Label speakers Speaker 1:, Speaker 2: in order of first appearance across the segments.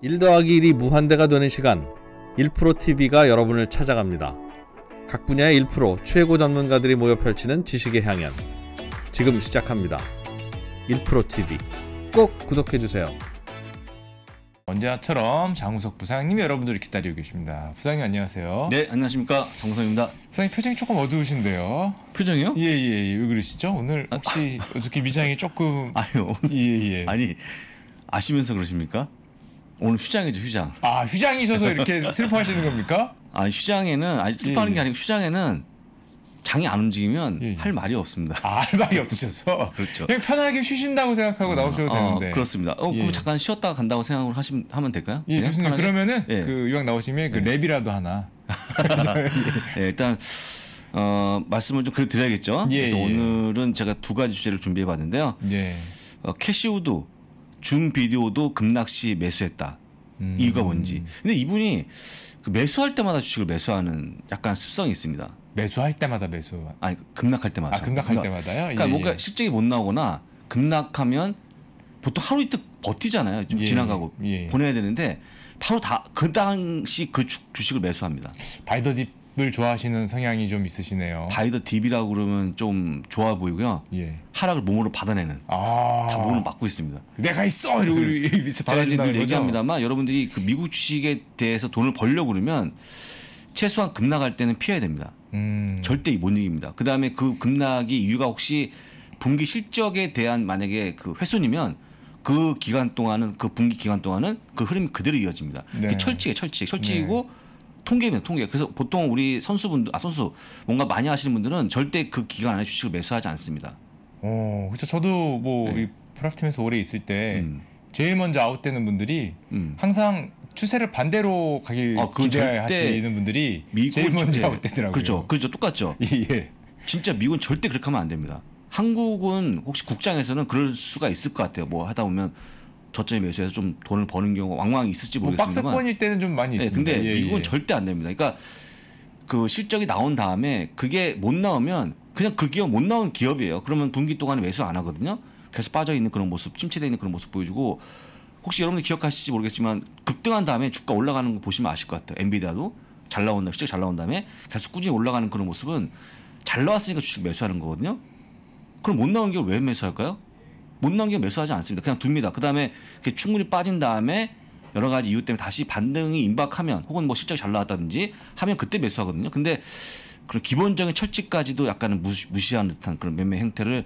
Speaker 1: 1 더하기 1이 무한대가 되는 시간 1프로TV가 여러분을 찾아갑니다.
Speaker 2: 각 분야의 1 최고 전문가들이 모여 펼치는 지식의 향연 지금 시작합니다. 1프로TV 꼭 구독해주세요. 언제나처럼 장우석 부장님이 사 여러분들을 기다리고 계십니다. 부장님 사 안녕하세요. 네, 안녕하십니까. 장우석입니다. 부장님 사 표정이 조금 어두우신데요. 표정이요? 예, 예, 예. 왜 그러시죠? 오늘 아, 혹시 아,
Speaker 1: 어떻게 미장이 조금... 아니요. 예, 예. 아니, 아시면서 그러십니까? 오늘 휴장이죠 휴장. 아 휴장이셔서 이렇게 슬퍼하시는 겁니까? 아 휴장에는 아니 슬퍼하는 예, 게 예. 아니고 휴장에는 장이 안 움직이면 예, 예. 할 말이 없습니다. 아, 할 말이 없으셔서 그렇죠. 그냥
Speaker 2: 편하게 쉬신다고 생각하고 어, 나오셔도 어, 되는데 그렇습니다. 어, 그럼 예.
Speaker 1: 잠깐 쉬었다가 간다고 생각을 하시면 하면 될까요?
Speaker 2: 예, 교수님 그러면은 예. 그 유학 나오시면 그 예. 랩이라도 하나.
Speaker 1: 예, 일단 어, 말씀을 좀 그래 드려야겠죠. 그래서 오늘은 제가 두 가지 주제를 준비해 봤는데요. 어, 캐시우드 준 비디오도 급락시 매수했다. 음. 이유가 뭔지. 근데 이분이 그 매수할 때마다 주식을 매수하는 약간 습성이 있습니다. 매수할 때마다 매수. 아니 급락할 때마다. 아, 급락할 그러니까, 때마다요? 그러니까 예, 뭔가 예. 실적이 못 나오거나 급락하면 보통 하루 이틀 버티잖아요. 좀 예, 지나가고 예. 보내야 되는데 바로 다 그 당시 그 주, 식을 매수합니다. 바이더집 딥을 좋아하시는 성향이 좀 있으시네요. 바이더 딥이라고 그러면 좀 좋아 보이고요. 예. 하락을 몸으로 받아내는 아~ 다 몸으로 막고 있습니다. 내가 있어 이러고 제가 그 늘 얘기합니다만 여러분들이 그 미국 주식에 대해서 돈을 벌려고 그러면 최소한 급락할 때는 피해야 됩니다. 음. 절대 못 이깁니다. 그 다음에 그 급락이 이유가 혹시 분기 실적에 대한 만약에 그 훼손이면 그 기간 동안은 그 분기 기간 동안은 그 흐름이 그대로 이어집니다. 네. 철칙에 철칙, 철칙이고 네. 통계입니다. 통계. 그래서 보통 우리 선수분들 아 선수 뭔가 많이 하시는 분들은 절대 그 기간 안에 주식을 매수하지 않습니다.
Speaker 2: 어, 그렇죠. 저도 뭐 네. 프랍팀에서 오래 있을 때 음. 제일 먼저 아웃되는 분들이 음. 항상 추세를 반대로 가길 아, 기대하시는
Speaker 1: 분들이 제일 먼저 예. 아웃되더라고요. 그렇죠. 그렇죠. 똑같죠. 예. 진짜 미국은 절대 그렇게 하면 안 됩니다. 한국은 혹시 국장에서는 그럴 수가 있을 것 같아요. 뭐 하다 보면 저점에 매수해서 좀 돈을 버는 경우가 왕왕 있을지 뭐 모르겠습니다뭐 박스권일 때는 좀 많이 네, 있습니다. 네, 근데 예, 미국은 예. 절대 안 됩니다. 그러니까 그 실적이 나온 다음에 그게 못 나오면 그냥 그 기업 못 나온 기업이에요. 그러면 분기 동안에 매수 안 하거든요. 계속 빠져 있는 그런 모습, 침체돼 있는 그런 모습 보여주고 혹시 여러분들 기억하실지 모르겠지만 급등한 다음에 주가 올라가는 거 보시면 아실 것 같아요. 엔비디아도 잘 나온 다음에 실적 잘 나온 다음에 계속 꾸준히 올라가는 그런 모습은 잘 나왔으니까 주식 매수하는 거거든요. 그럼 못 나온 기업왜 매수할까요? 못넘기 매수하지 않습니다. 그냥 둡니다. 그 다음에 충분히 빠진 다음에 여러 가지 이유 때문에 다시 반등이 임박하면 혹은 뭐 실적이 잘 나왔다든지 하면 그때 매수하거든요. 근데 그런 기본적인 철칙까지도 약간은 무시, 무시하는 듯한 그런 매매 행태를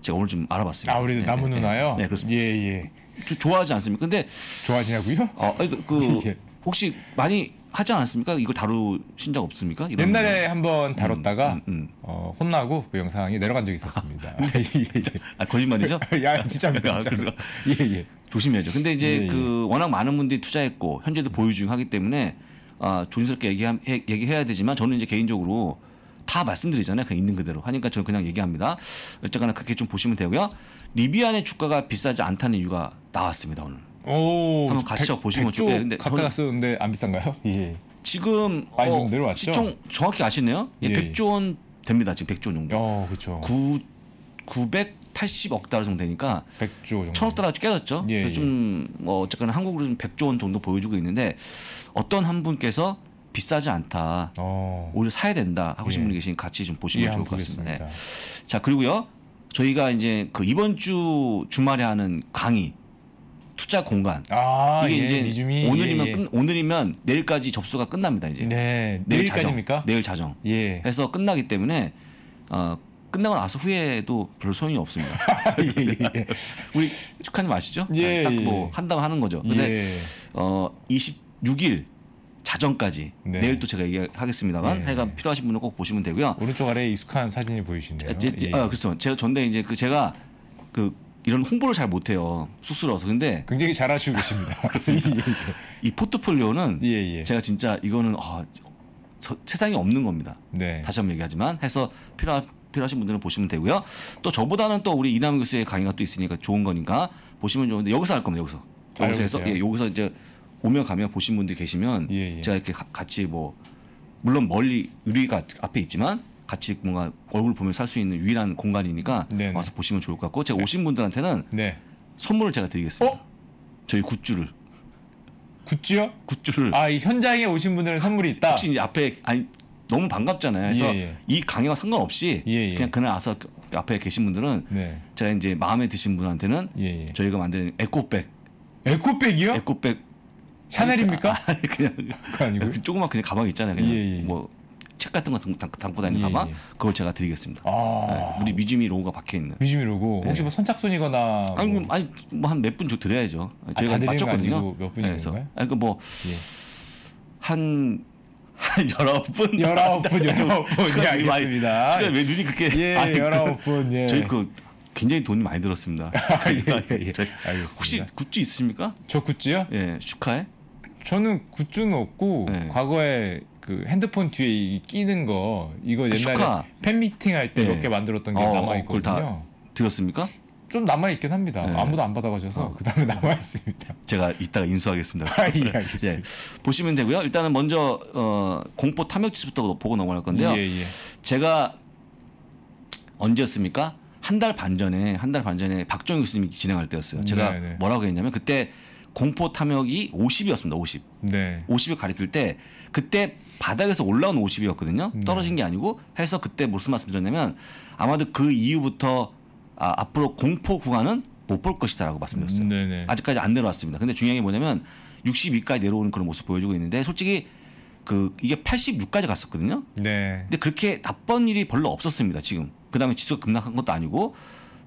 Speaker 1: 제가 오늘 좀 알아봤습니다. 아, 우리 네, 나무 네, 네, 누나요? 네, 그렇습니다. 예, 예. 조, 좋아하지 않습니까? 근데 좋아하시냐고요? 어, 그, 그 예. 혹시 많이 하지 않았습니까? 이거 다루신 적 없습니까? 옛날에
Speaker 2: 한번 음, 다뤘다가 음, 음, 음. 어, 혼나고 그 영상이 내려간 적이 있었습니다. 아, 네. 예, 예, 예. 아
Speaker 1: 거짓말이죠? 야 진짜입니다. 아, 진짜.
Speaker 2: 예, 예. 조심해야죠. 근데 이제 예, 예, 그
Speaker 1: 워낙 많은 분들이 투자했고 현재도 음. 보유 중하기 때문에 아, 조심스럽게 얘기하, 해, 얘기해야 되지만 저는 이제 개인적으로 다 말씀드리잖아요. 그냥 있는 그대로. 하니까 저는 그냥 얘기합니다. 어쨌거나 그렇게 좀 보시면 되고요. 리비안의 주가가 비싸지 않다는 이유가 나왔습니다. 오늘. 오, 한번 가시죠 보시면 좋겠어요. 예, 근데 가까이 는데안 비싼가요? 예. 지금 아, 어, 시청 정확히 아시네요. 예, 예. 100조 예. 원 됩니다. 지금 100조 원 정도. 어, 그렇죠. 9 8 0억 달러 정도 되니까 100조 정도. 0억 달러 깨졌죠. 예, 그래서 예. 좀뭐 어쨌거나 한국으로 좀 100조 원 정도 보여주고 있는데 어떤 한 분께서 비싸지 않다. 어. 오히려 사야 된다 하고 싶은 예. 분이 계신 같이 좀 보시면 좋을 것 같습니다. 네. 자, 그리고요. 저희가 이제 그 이번 주 주말에 하는 강의 투자 공간.
Speaker 2: 아, 이게 예, 이제 미주미. 오늘이면 예, 끝,
Speaker 1: 오늘이면 내일까지 접수가 끝납니다. 이제 네, 내일 까지입니까 자정, 내일 자정. 예. 그서 끝나기 때문에 어, 끝나고 나서 후회도 별 소용이 없습니다. 아, 예, 예. 예. 우리 축하님 아시죠? 예, 아, 딱뭐 예, 예. 한다고 하는 거죠. 근데 어 26일 자정까지 네. 내일 또 제가 얘기하겠습니다만 네. 하여간 필요하신 분은 꼭 보시면 되고요. 오른쪽 아래 익숙한 사진이 보이시네요. 제, 예. 아, 그렇죠. 제가 전에 이제 그 제가 그 이런 홍보를 잘 못해요 쑥스러워서 근데 굉장히 잘하시고 계십니다. 예, 예. 이 포트폴리오는 예, 예, 제가 진짜 이거는 어, 아, 저, 세상에 없는 겁니다. 네. 다시 한번 얘기하지만 해서 필요하, 필요하신 분들은 보시면 되고요. 또 저보다는 또 우리 이남 교수의 강의가 또 있으니까 좋은 거니까 보시면 좋은데 여기서 할 겁니다. 여기서 아, 여기서 해서 예, 여기서 이제 오면 가면 보신 분들 계시면 제가 이렇게 가, 같이 뭐 물론 멀리 의리가 앞에 있지만 같이 뭔가 얼굴 보면살 수 있는 유일한 공간이니까 네네. 와서 보시면 좋을 것 같고 제가 네. 오신 분들한테는 네. 선물을 제가 드리겠습니다. 어? 저희 굿즈를. 굿즈요? 굿즈를. 아, 이 현장에 오신 분들은 선물이 있다. 혹시 이제 앞에 아니 너무 반갑잖아요. 그래서 예, 예. 이 강의와 상관없이 예, 예. 그냥 그날 와서 앞에 계신 분들은 네. 제가 이제 마음에 드신 분한테는 예, 예. 저희가 만드는 에코백. 에코백이요? 에코백. 샤넬입니까? 아니, 그냥, 그 조그만 그냥 가방 있잖아요. 그냥 뭐책 같은 거 담고 다니는 가방 예, 예. 그걸 제가 드리겠습니다. 아~ 네, 우리 미주미 로고가 박혀 있는. 미주미 로고. 네. 혹시
Speaker 2: 뭐 선착순이거나. 뭐...
Speaker 1: 아니 뭐 아, 네, 아니 뭐 한 몇분좀 드려야죠. 저가 아, 맞췄거든요. 몇 분이 그래서. 아니 그뭐 그러니까 뭐 예. 한. 한 19분. 19분, 분 예, 알겠습니다. 시간 왜 눈이 그렇게. 예, 아니, 그 분 예. 저희 그 굉장히 돈이 많이 들었습니다. 아, 예, 예, 예. 알겠습니다. 혹시 굿즈 있습니까? 저 굿즈요? 예, 슈카에?
Speaker 2: 저는 굿즈는 없고 예. 과거에 그 핸드폰 뒤에 끼는 거 이거 그 옛날에 팬 미팅 할때 네. 예. 몇개 만들었던 게 어, 어 남아 있거든요. 드렸습니까? 좀 남아 있긴 합니다. 네. 아무도 안 받아가셔서 어. 그 다음에 남아 있습니다.
Speaker 1: 제가 이따가 인수하겠습니다. 아, 예, 예. 보시면 되고요. 일단은 먼저 어, 공포 탐욕지수부터 보고 넘어갈 건데요. 예, 예. 제가 언제였습니까? 한 달 반 전에 한 달 반 전에 박정희 교수님이 진행할 때였어요. 제가 네, 네. 뭐라고 했냐면 그때 공포 탐욕이 50이었습니다. 50. 네. 50을 가리킬 때 그때 바닥에서 올라온 50이었거든요. 떨어진 게 아니고 해서 그때 무슨 말씀드렸냐면 아마도 그 이후부터 아, 앞으로 공포 구간은 못 볼 것이다라고 말씀드렸어요. 네네. 네. 아직까지 안 내려왔습니다. 근데 중요한 게 뭐냐면 62까지 내려오는 그런 모습 보여주고 있는데 솔직히 그 이게 86까지 갔었거든요. 네. 근데 그렇게 나쁜 일이 별로 없었습니다. 지금 그 다음에 지수가 급락한 것도 아니고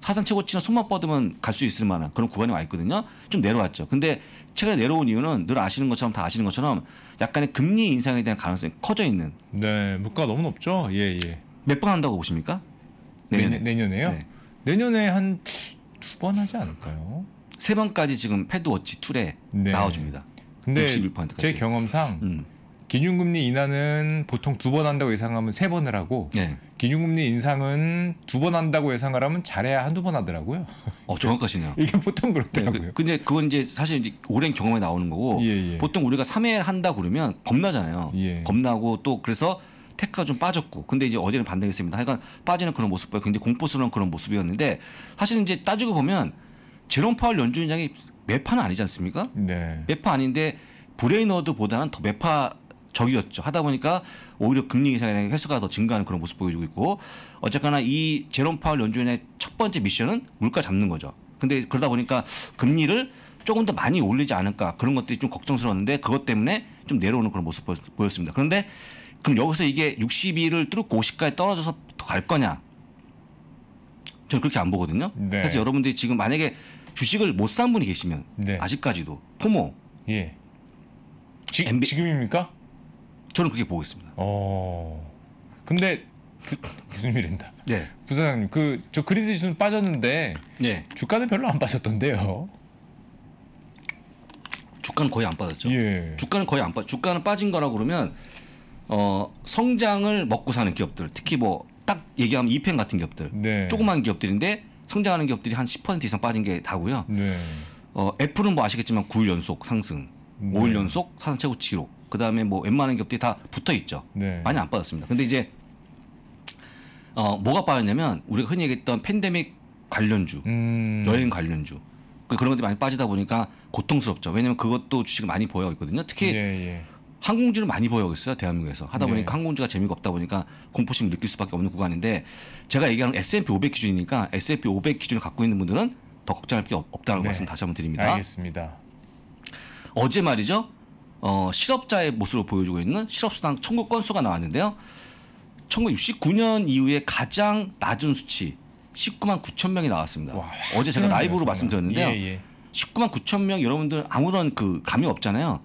Speaker 1: 사상 최고치나 손만 뻗으면 갈 수 있을 만한 그런 구간이 와 있거든요. 좀 내려왔죠. 근데 최근에 내려온 이유는 늘 아시는 것처럼 다 아시는 것처럼 약간의 금리 인상에 대한 가능성이 커져 있는. 네, 물가 너무 높죠. 예, 예. 몇 번 한다고 보십니까? 내년에. 내년, 에요 네. 내년에 네, 네. 한두 번 하지 않을까요? 세 번까지 지금 패드워치 툴에 네. 나와줍니다.
Speaker 2: 근데 61%까지. 제 경험상 음. 기준금리 인하는 보통 두 번 한다고 예상하면 세 번을 하고 네. 기준금리 인상은 두 번 한다고 예상하라면 잘해야 한두 번 하더라고요.
Speaker 1: 어 정확하시네요. 이게 보통 그렇더라고요. 네, 그, 근데 그건 이제 사실 이제 오랜 경험에 나오는 거고 예, 예. 보통 우리가 3회 한다 그러면 겁나잖아요. 예. 겁나고 또 그래서 테크가 좀 빠졌고 근데 이제 어제는 반등했습니다. 하여간 빠지는 그런 모습과 굉장히 공포스러운 그런 모습이었는데 사실 이제 따지고 보면 제롬 파월 연준장이 매파 아니지 않습니까? 네. 매파 아닌데 브레이너드보다는 더 매파 적이었죠. 하다 보니까 오히려 금리 이상의 횟수가 더 증가하는 그런 모습 보여주고 있고 어쨌거나 이 제롬 파월 연준의 첫 번째 미션은 물가 잡는 거죠. 근데 그러다 보니까 금리를 조금 더 많이 올리지 않을까 그런 것들이 좀 걱정스러웠는데 그것 때문에 좀 내려오는 그런 모습 보였습니다. 그런데 그럼 여기서 이게 62를 뚫고 50까지 떨어져서 더 갈 거냐? 저는 그렇게 안 보거든요. 네. 그래서 여러분들이 지금 만약에 주식을 못 산 분이 계시면 네. 아직까지도 포모 예. 지, MB, 지금입니까? 저는 그렇게 보고 있습니다.
Speaker 2: 어. 근데 그, 무슨 님이란다 네. 부사장님 그 저 그리드 지수는 빠졌는데
Speaker 1: 네. 주가는 별로 안 빠졌던데요. 주가는 거의 안 빠졌죠. 예. 주가는 거의 안 빠. 주가는 빠진 거라 그러면 어 성장을 먹고 사는 기업들, 특히 뭐 딱 얘기하면 이펜 같은 기업들, 네. 조그만 기업들인데 성장하는 기업들이 한 10% 이상 빠진 게 다고요. 네. 어 애플은 뭐 아시겠지만 9일 연속 상승, 네. 5일 연속 사상 최고 치기록. 그다음에 뭐 웬만한 기업들이 다 붙어 있죠. 네. 많이 안 빠졌습니다. 근데 이제 어 뭐가 빠졌냐면 우리가 흔히 얘기했던 팬데믹 관련주, 음. 여행 관련주 그 그런 것들이 많이 빠지다 보니까 고통스럽죠. 왜냐하면 그것도 주식을 많이 보여 있거든요. 특히 예, 예. 항공주를 많이 보여 있어요 대한민국에서 하다 네. 보니까 네. 항공주가 재미가 없다 보니까 공포심을 느낄 수밖에 없는 구간인데 제가 얘기하는 S&P 500 기준이니까 S&P 500 기준을 갖고 있는 분들은 더 걱정할 필요 없다는 네. 말씀 다시 한번 드립니다. 알겠습니다. 어제 말이죠. 어, 실업자의 모습을 보여주고 있는 실업수당 청구 건수가 나왔는데요. 1969년 이후에 가장 낮은 수치 19만 9천 명이 나왔습니다. 와, 어제 제가 라이브로 말씀드렸는데요 예, 예. 19만 9천 명 여러분들 아무런 그 감이 없잖아요.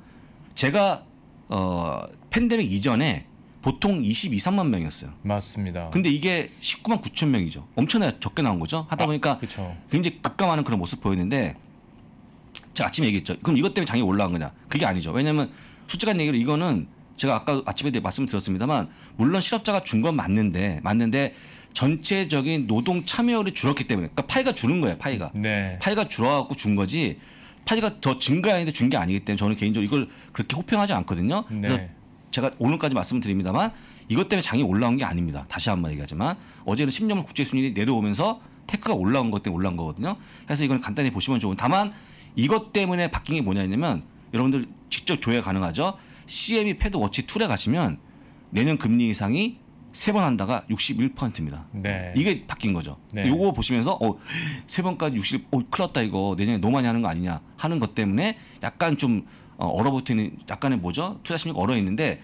Speaker 1: 제가 어 팬데믹 이전에 보통 22, 3만 명이었어요. 맞습니다. 근데 이게 19만 9천 명이죠. 엄청나게 적게 나온 거죠. 하다 아, 보니까 아, 굉장히 급감하는 그런 모습 보였는데 제가 아침에 얘기했죠. 그럼 이것 때문에 장이 올라간 거냐? 그게 아니죠. 왜냐하면 솔직한 얘기로 이거는 제가 아까 아침에 말씀을 드렸습니다만 물론 실업자가 준 건 맞는데 맞는데 전체적인 노동 참여율이 줄었기 때문에 그러니까 파이가 줄은 거예요. 파이가 네. 파이가 줄어갖고 준 거지 파이가 더 증가했는데 준 게 아니기 때문에 저는 개인적으로 이걸 그렇게 호평하지 않거든요. 네. 제가 오늘까지 말씀드립니다만 이것 때문에 장이 올라온 게 아닙니다. 다시 한번 얘기하지만 어제는 10년물 국제순위 내려오면서 테크가 올라온 것 때문에 올라온 거거든요. 그래서 이건 간단히 보시면 좋은 다만 이것 때문에 바뀐 게 뭐냐면 여러분들 직접 조회 가능하죠. CME 패드 워치 툴에 가시면 내년 금리 이상이세 번 한다가 61%입니다.
Speaker 2: 네. 이게
Speaker 1: 바뀐 거죠. 네. 요거 보시면서 어, 세 번까지 60, 어, 큰일 났다 이거 내년에 너무 많이 하는 거 아니냐 하는 것 때문에 약간 좀 어, 얼어붙는 약간의 뭐죠? 투자 심리가 얼어 있는데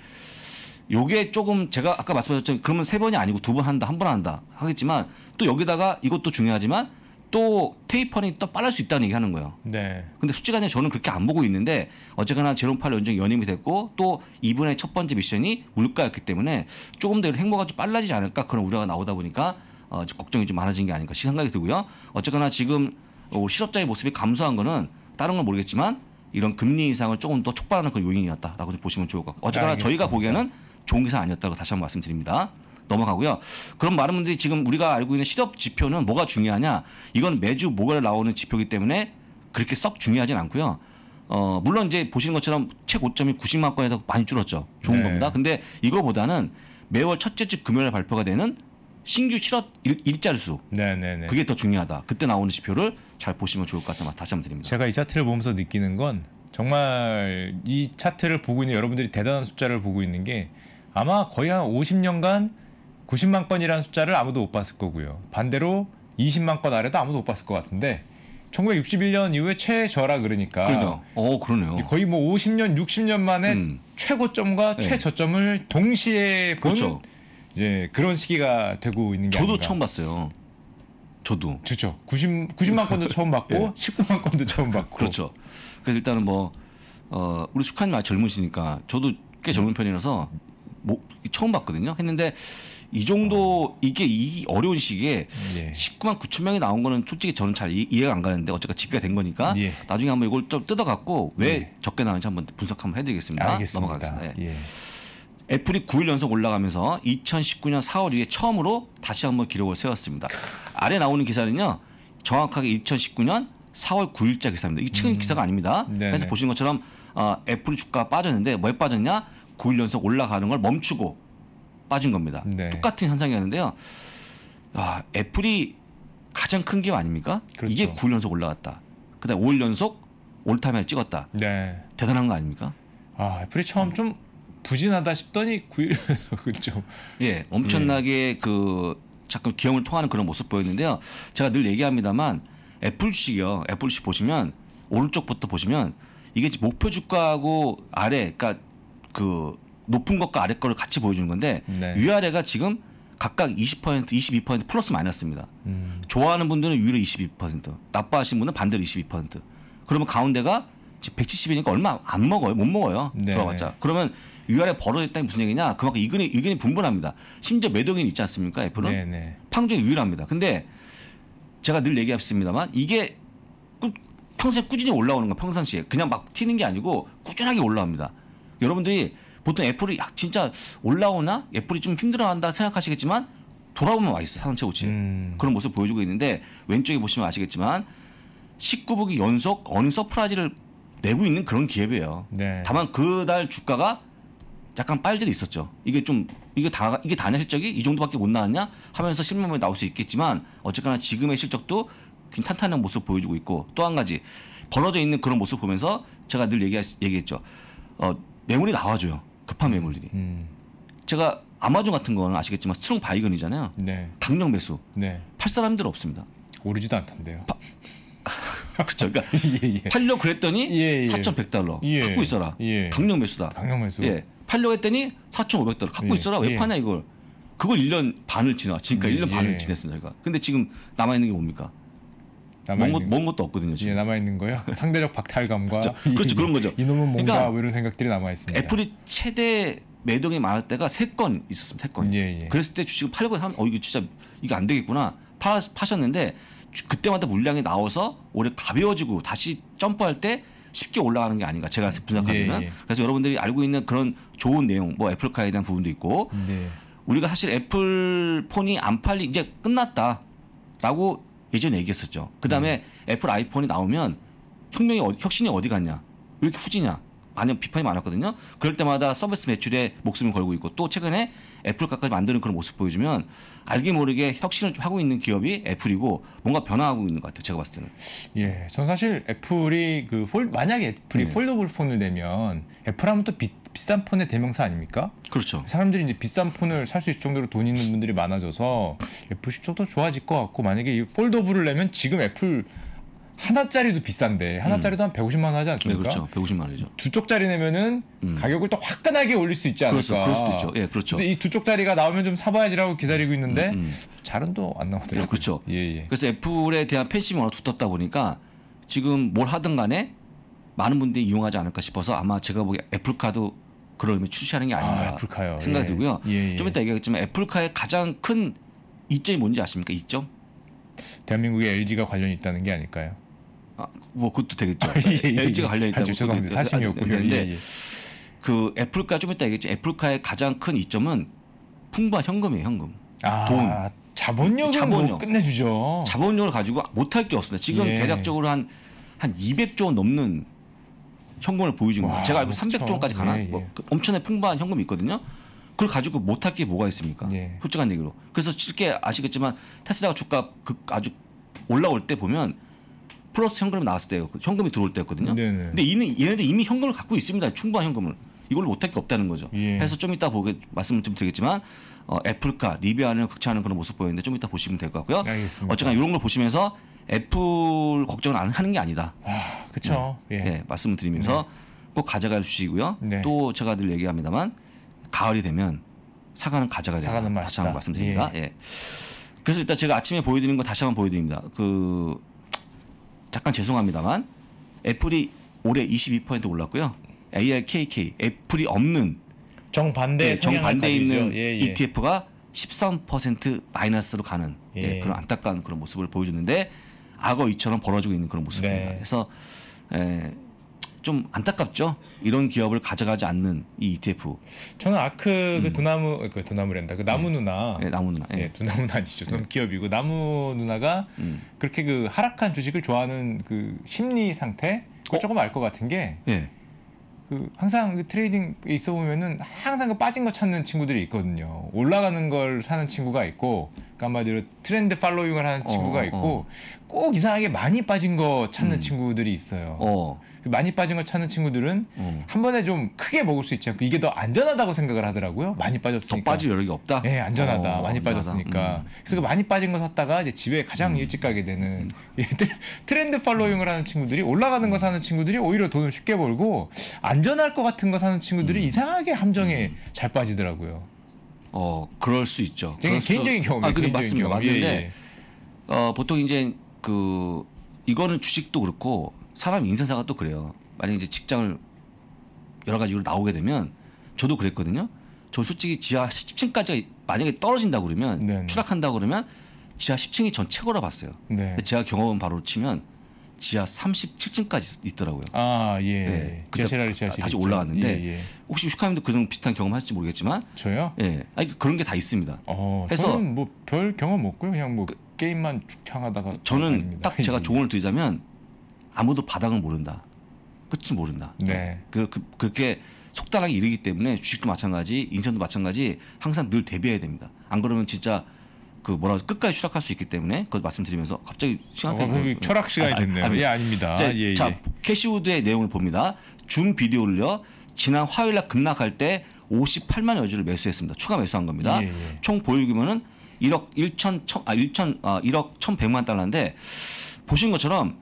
Speaker 1: 요게 조금 제가 아까 말씀하셨죠. 그러면 세 번이 아니고 두 번 한다, 한 번 한다 하겠지만 또 여기다가 이것도 중요하지만 또 테이퍼링이 더 빨라질 수 있다는 얘기하는 거예요. 네. 근데 솔직히 저는 그렇게 안 보고 있는데 어쨌거나 제롬 팔 연정 연임이 됐고 또 이분의 첫 번째 미션이 물가였기 때문에 조금 더 행보가 좀 빨라지지 않을까 그런 우려가 나오다 보니까 어, 걱정이 좀 많아진 게 아닌가 생각이 들고요. 어쨌거나 지금 어, 실업자의 모습이 감소한 거는 다른 건 모르겠지만 이런 금리 인상을 조금 더 촉발하는 그런 요인이었다라고 좀 보시면 좋을 것 같고 어쨌거나 알 저희가 보기에는 좋은 기사 아니었다고 다시 한번 말씀드립니다. 넘어가고요. 그럼 많은 분들이 지금 우리가 알고 있는 실업 지표는 뭐가 중요하냐? 이건 매주 목요일 나오는 지표이기 때문에 그렇게 썩 중요하진 않고요. 어, 물론 이제 보시는 것처럼 최고점이 90만 건에서 많이 줄었죠. 좋은 네. 겁니다. 근데 이거보다는 매월 첫째 주 금요일에 발표가 되는 신규 실업 일, 자리수 네네네. 네. 그게 더 중요하다. 그때 나오는 지표를 잘 보시면 좋을 것 같아서 다시 한번 드립니다. 제가 이 차트를 보면서 느끼는 건 정말
Speaker 2: 이 차트를 보고 있는 여러분들이 대단한 숫자를 보고 있는 게 아마 거의 한 50년간 90만 건이라는 숫자를 아무도 못 봤을 거고요. 반대로 20만 건 아래도 아무도 못 봤을 것 같은데 1961년 이후에 최저라 그러니까. 그러니까. 어, 그러네요. 거의 뭐 50년, 60년 만에 음. 최고점과 네. 최저점을 동시에 본 그렇죠. 이제 그런 시기가 되고 있는 게 저도 아닌가. 처음 봤어요. 저도. 그렇죠. 90 90만 건도 처음 봤고 네.
Speaker 1: 19만 예. 건도 처음 봤고 그렇죠. 그래서 일단은 뭐 어, 우리 숙한님아 젊으시니까 저도 꽤 젊은 편이라서 뭐, 처음 봤거든요. 했는데 이 정도 이게 이 어려운 시기에 예. 19만 9천 명이 나온 거는 솔직히 저는 잘 이, 이해가 안 가는데 어쨌든 집계가 된 거니까 예. 나중에 한번 이걸 좀 뜯어갖고 왜 예. 적게 나오는지 한번 분석 한번 해드리겠습니다. 알겠습니다. 넘어가겠습니다. 예. 예. 애플이 9일 연속 올라가면서 2019년 4월 이에 후 처음으로 다시 한번 기록을 세웠습니다. 아래 나오는 기사는요 정확하게 2019년 4월 9일자 기사입니다. 이게 최근 음. 기사가 아닙니다. 네네. 그래서 보신 것처럼 어, 애플 주가 빠졌는데 뭐에 빠졌냐? 9일 연속 올라가는 걸 멈추고 빠진 겁니다. 네. 똑같은 현상이었는데요. 아, 애플이 가장 큰 게 아닙니까? 그렇죠. 이게 9일 연속 올라갔다. 그다음 5일 연속 올타임을 찍었다. 네. 대단한 거 아닙니까? 아, 애플이 처음 좀 부진하다 싶더니 9일 그죠. 예, 엄청나게 네. 그 잠깐 기형을 통하는 그런 모습 보였는데요. 제가 늘 얘기합니다만 애플 주식이요. 애플 주식 보시면 오른쪽부터 보시면 이게 목표 주가하고 아래 그러니까 그 높은 것과 아래 거를 같이 보여주는 건데 네. 위아래가 지금 각각 20% 22% 플러스 마이너스입니다. 음. 좋아하는 분들은 위로 22%, 나빠하신 분은 반대로 22%. 그러면 가운데가 170이니까 얼마 안 먹어요, 못 먹어요. 네. 들어봤자. 그러면 위아래 벌어졌다는 무슨 얘기냐? 그만큼 이견이 의견이 분분합니다. 심지어 매도인 있지 않습니까? 애플은 네, 네. 판정이 유일합니다. 근데 제가 늘 얘기했습니다만 이게 꾸, 평소에 꾸준히 올라오는 거 평상시에 그냥 막 튀는 게 아니고 꾸준하게 올라옵니다. 여러분들이 보통 애플이 야, 진짜 올라오나 애플이 좀 힘들어한다 생각하시겠지만 돌아보면 와 있어요 상체 우측 음. 그런 모습 보여주고 있는데 왼쪽에 보시면 아시겠지만 19분기 연속 어닝 서프라이즈를 내고 있는 그런 기업이에요. 네. 다만 그 달 주가가 약간 빨리도 있었죠. 이게 좀 이게 다 이게 다냐 실적이 이 정도밖에 못 나왔냐 하면서 실망이 나올 수 있겠지만 어쨌거나 지금의 실적도 탄탄한 모습 보여주고 있고 또 한 가지 벌어져 있는 그런 모습 보면서 제가 늘 얘기 얘기했죠. 어, 매물이 나와줘요. 급한 매물들이. 음. 제가 아마존 같은 거는 아시겠지만 스트롱 바이건이잖아요. 네. 강력 매수. 네. 팔 사람들은 없습니다. 오르지도 않던데요. 파... 그렇죠. 그러니까 예, 예. 팔려 그랬더니 예, 예. 4,100달러 예. 갖고 있어라. 예. 강력 매수다. 강력 매수. 예. 팔려 했더니 4,500달러 갖고 예. 있어라. 왜 예. 파냐 이걸. 그걸 1년 반을 지나 지금까지 1년 예, 반을 지냈습니다. 그러니까. 근데 지금 남아 있는 게 뭡니까? 뭔, 것, 것도 없거든요. 지금. 예, 남아
Speaker 2: 있는 거요. 상대적 박탈감과
Speaker 1: 그렇죠, 그렇죠 그런 거죠. 이놈은 뭔가 그러니까 뭐 이런 생각들이 남아 있습니다. 애플이 최대 매도이 많을 때가 세 건 있었습니다. 세 건. 예, 예. 그랬을 때 주식을 팔고 하면 어 이거 진짜 이게 안 되겠구나 파, 파셨는데 주, 그때마다 물량이 나와서 올해 가벼워지고 다시 점프할 때 쉽게 올라가는 게 아닌가 제가 음, 분석하기는 예, 예, 그래서 여러분들이 알고 있는 그런 좋은 내용 뭐 애플카에 대한 부분도 있고 네. 우리가 사실 애플 폰이 안 팔리 이제 끝났다라고 예전에 얘기했었죠. 그 다음에 음. 네. 애플 아이폰이 나오면 혁명이 어 혁신이 어디 갔냐? 왜 이렇게 후지냐? 아니면 비판이 많았거든요. 그럴 때마다 서비스 매출에 목숨을 걸고 있고 또 최근에 애플 가까이 만드는 그런 모습 보여주면 알게 모르게 혁신을 하고 있는 기업이 애플이고 뭔가 변화하고 있는 것 같아요. 제가 봤을 때는.
Speaker 2: 예, 저는 사실 애플이 그 폴, 만약에 애플이 네. 폴더블 폰을 내면 애플 하면 또빛 비싼 폰의 대명사 아닙니까? 그렇죠. 사람들이 이제 비싼 폰을 살 수 있을 정도로 돈 있는 분들이 많아져서 애플 시초도 좋아질 것 같고 만약에 이 폴더블을 내면 지금 애플 하나짜리도 비싼데 하나짜리도 음. 한 150만 원 하지 네, 않습니까? 네, 그렇죠. 150만 원이죠. 두 쪽짜리 내면은 음. 가격을 또 화끈하게 올릴 수 있지 않을까? 그렇죠. 그럴 수도 있죠. 예, 그렇죠. 이 두 쪽짜리가 나오면 좀 사봐야지라고 기다리고 있는데 음, 음. 잘은 또안 나오더라고요. 예, 그렇죠.
Speaker 1: 예, 예. 그래서 애플에 대한 팬심이 워낙 두텁다 보니까 지금 뭘 하든 간에 많은 분들이 이용하지 않을까 싶어서 아마 제가 보기에 애플카도 그런 의미 출시하는 게 아, 아닌가 아, 생각이 예. 들고요. 예, 예. 좀 이따 얘기하겠지만 애플카의 가장 큰 이점이 뭔지 아십니까? 이점? 대한민국에 LG가 관련이 있다는 게 아닐까요? 아, 뭐 그것도 되겠죠. 아, LG가 예, 예, 예. 관련이 있다고. 아, 죄송합니다. 사심이었고요. 근데 그 애플카 좀 이따 얘기했죠. 애플카의 가장 큰 이점은 풍부한 현금이에요. 현금. 아, 돈. 자본력은 뭐 자본력. 뭐 끝내주죠. 자본력을 가지고 못할 게 없습니다. 지금 대략적으로 한 한 200조 원 넘는 현금을 보여준 거예요. 제가 알고 300조원까지 가나 예, 뭐 예. 그 엄청나게 풍부한 현금이 있거든요. 그걸 가지고 못할 게 뭐가 있습니까? 예. 솔직한 얘기로. 그래서 쉽게 아시겠지만 테슬라가 주가 극 그 아주 올라올 때 보면 플러스 현금이 나왔을 때 그 현금이 들어올 때였거든요. 네네. 근데 이는 얘네들 이미 현금을 갖고 있습니다. 충분한 현금을. 이걸 못할 게 없다는 거죠. 그래서좀 예. 이따 보게 말씀을 좀 드리겠지만 어, 애플카 리뷰하는 극찬하는 그런 모습 보이는데 좀 이따 보시면 될 것 같고요. 알겠습니다. 어쨌든나 이런 걸 보시면서 애플 걱정을 안 하는 게 아니다.
Speaker 2: 아, 그렇죠.
Speaker 1: 네. 예. 네, 말씀을 드리면서 네. 꼭 가져가 주시고요. 네. 또 제가 늘 얘기합니다만 가을이 되면 사과는 가져가 돼요. 사과는 다시 한번 말씀드립니다. 예. 예. 그래서 일단 제가 아침에 보여드린 거 다시 한번 보여드립니다. 그 잠깐 죄송합니다만 애플이 올해 22% 올랐고요. ARKK 애플이 없는 정반대 예, 네, 정반대 있는 예, 예. ETF가 13% 마이너스로 가는 예. 네, 그런 안타까운 그런 모습을 보여줬는데 악어 위처럼 벌어지고 있는 그런 모습입니다. 네. 그래서 에, 예, 좀 안타깝죠. 이런 기업을 가져가지 않는 이 ETF. 저는 아크 그 음. 두나무 그 두나무랜다 그 나무 네. 누나.
Speaker 2: 네, 나무 누나. 예, 네, 두나무는 아니죠. 네. 기업이고 나무 누나가 음. 그렇게 그 하락한 주식을 좋아하는 그 심리 상태 그걸 어? 조금 알 것 같은 게. 네. 그 항상 그 트레이딩에 있어 보면은 항상 그 빠진 거 찾는 친구들이 있거든요. 올라가는 걸 사는 친구가 있고 그러니까 한마디로 트렌드 팔로잉을 하는 어, 친구가 어, 어. 있고 어. 꼭 이상하게 많이 빠진 거 찾는 음. 친구들이 있어요. 어. 그 많이 빠진 걸 찾는 친구들은 음. 한 번에 좀 크게 먹을 수 있지 않고 이게 더 안전하다고 생각을 하더라고요. 많이 빠졌으니까. 더 빠질 여력이 없다. 네, 안전하다. 많이 안전하다. 빠졌으니까. 음. 그래서 그 많이 빠진 거 샀다가 이제 집에 가장 음. 일찍 가게 되는 음. 예, 트렌드 팔로잉을 하는 친구들이 올라가는 거 사는 친구들이 오히려 돈을 쉽게 벌고 안전할 것 같은 거 사는 친구들이 음. 이상하게 함정에 잘 빠지더라고요.
Speaker 1: 어 그럴 수 있죠. 그럴 개인적인 경험이 아, 그래 맞습니다. 경험. 맞는데 예, 예. 어, 보통 이제 그 이거는 주식도 그렇고 사람 인생사가 또 그래요. 만약 이제 직장을 여러 가지로 나오게 되면 저도 그랬거든요. 저 솔직히 지하 10층까지 만약에 떨어진다 그러면 네네. 추락한다 그러면 지하 10층이 전 최고라 봤어요. 네. 근데 제가 경험은 바로 치면 지하 37층까지 있더라고요. 아 예. 네. 지하실 아래 지하실 다시 올라왔는데 예, 예. 혹시 슈카님도 그런 비슷한 경험 하실지 모르겠지만 저요? 예. 아니 그 그런 게 다 있습니다. 어, 해서 저는
Speaker 2: 뭐 별 경험 없고요. 그냥 뭐 그, 게임만 쭉창하다가 저는
Speaker 1: 딱 제가 예. 조언을 드리자면 아무도 바닥을 모른다. 끝을 모른다. 네. 그, 그 그렇게 속단하게 이르기 때문에 주식도 마찬가지, 인생도 마찬가지 항상 늘 대비해야 됩니다. 안 그러면 진짜 그 뭐라 끝까지 추락할 수 있기 때문에 그것 말씀드리면서 갑자기 시간 어, 어 철학 시간이 됐네요. 아, 아, 예, 아닙니다. 자, 예, 예. 자, 캐시우드의 내용을 봅니다. 준 비디오를요. 지난 화요일 날 급락할 때 58만 여주를 매수했습니다. 추가 매수한 겁니다. 예, 예. 총 보유규모는 1억 1천 아 1천 아 1억 1,100만 달러인데 보신 것처럼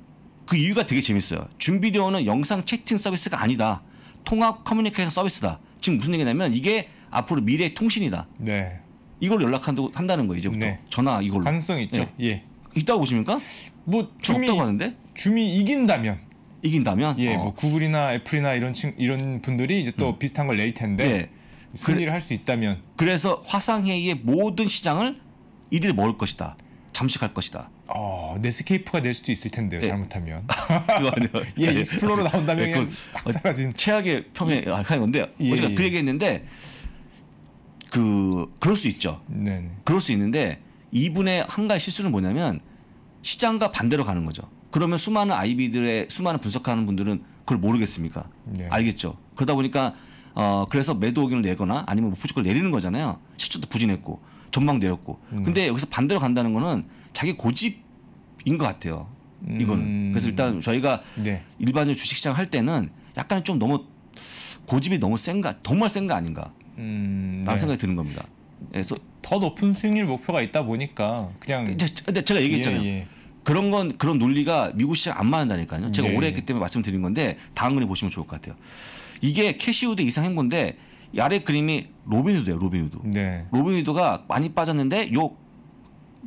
Speaker 1: 그 이유가 되게 재밌어요. 준비디오는 영상 채팅 서비스가 아니다. 통합 커뮤니케이션 서비스다. 지금 무슨 얘기냐면 이게 앞으로 미래 의 통신이다. 네. 이걸 연락한다고 한다는 거예요 이제부터 네. 전화 이걸 가능성 있죠. 예. 예. 있다고 보십니까? 뭐 줌이 없다고
Speaker 2: 하는데 줌이 이긴다면 이긴다면 예, 어. 뭐 구글이나 애플이나 이런 친, 이런 분들이 이제 또 음. 비슷한 걸낼 텐데 예. 승리를 할 수 있다면 그래서 화상회의의 모든 시장을 이들이 먹을 것이다. 잠식할 것이다. 어, 아, 네스케이프가 낼 수도 있을 텐데요. 예. 잘못하면.
Speaker 1: 예, 예, 익스플로러 나온다면 예, 싹 사라진 최악의 평행 아, 예. 하는 건데 그 예, 어제가 그 얘기했는데 그 그럴 수 있죠. 네, 네. 그럴 수 있는데 이분의 한가지 실수는 뭐냐면 시장과 반대로 가는 거죠. 그러면 수많은 아이비들의 수많은 분석하는 분들은 그걸 모르겠습니까? 네. 알겠죠. 그러다 보니까 어 그래서 매도 의견을 내거나 아니면 목표주가 뭐 내리는 거잖아요. 실적도 부진했고 전망 내렸고. 음. 근데 여기서 반대로 간다는 거는 자기 고집인 것 같아요. 이거는. 음. 그래서 일단 저희가 네. 일반적인 주식시장 할 때는 약간 좀 너무 고집이 너무 센가 정말 센거 아닌가.
Speaker 2: 음, 라는 네. 생각이
Speaker 1: 드는 겁니다. 예, 그래서 더 높은 수익률 목표가 있다 보니까 그냥 예, 근데 제가 얘기했잖아요. 예, 예. 그런 건 그런 논리가 미국 시장 안 맞는다니까요. 제가 예. 오래 했기 때문에 말씀드린 건데 다음 번에 보시면 좋을 것 같아요. 이게 캐시우드 이상 인건데 아래 그림이 로빈후드예요. 로빈후드. 네. 로빈후드가 많이 빠졌는데 요